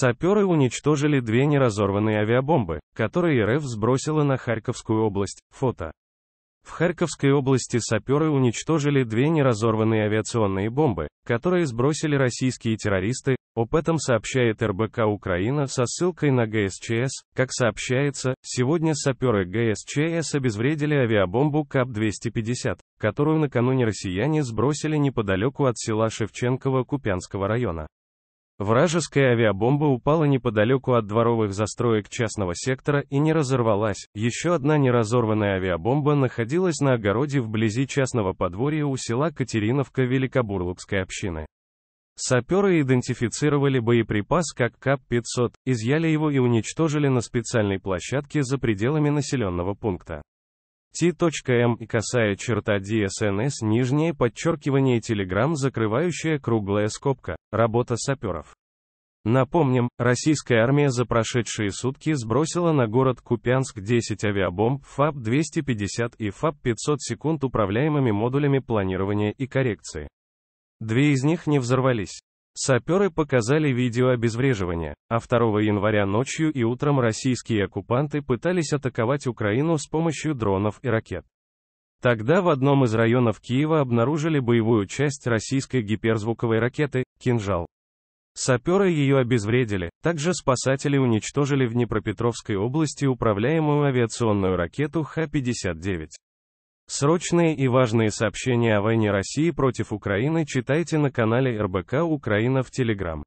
Саперы уничтожили две неразорванные авиабомбы, которые РФ сбросила на Харьковскую область. Фото. В Харьковской области саперы уничтожили две неразорванные авиационные бомбы, которые сбросили российские террористы, об этом сообщает РБК Украина со ссылкой на ГСЧС. Как сообщается, сегодня саперы ГСЧС обезвредили авиабомбу КАП-250, которую накануне россияне сбросили неподалеку от села Шевченково Купянского района. Вражеская авиабомба упала неподалеку от дворовых застроек частного сектора и не разорвалась. Еще одна неразорванная авиабомба находилась на огороде вблизи частного подворья у села Катериновка Великобурлукской общины. Саперы идентифицировали боеприпас как КАП-500, изъяли его и уничтожили на специальной площадке за пределами населенного пункта. Т.М. Эм и косая черта DSNS нижнее подчеркивание телеграмм закрывающая круглая скобка. Работа саперов. Напомним, российская армия за прошедшие сутки сбросила на город Купянск 10 авиабомб фаб 250 и фаб 500 секунд управляемыми модулями планирования и коррекции. Две из них не взорвались. Саперы показали видео обезвреживания, а 2 января ночью и утром российские оккупанты пытались атаковать Украину с помощью дронов и ракет. Тогда в одном из районов Киева обнаружили боевую часть российской гиперзвуковой ракеты «Кинжал». Саперы ее обезвредили. Также спасатели уничтожили в Днепропетровской области управляемую авиационную ракету Х-59. Срочные и важные сообщения о войне России против Украины читайте на канале РБК Украина в Телеграм.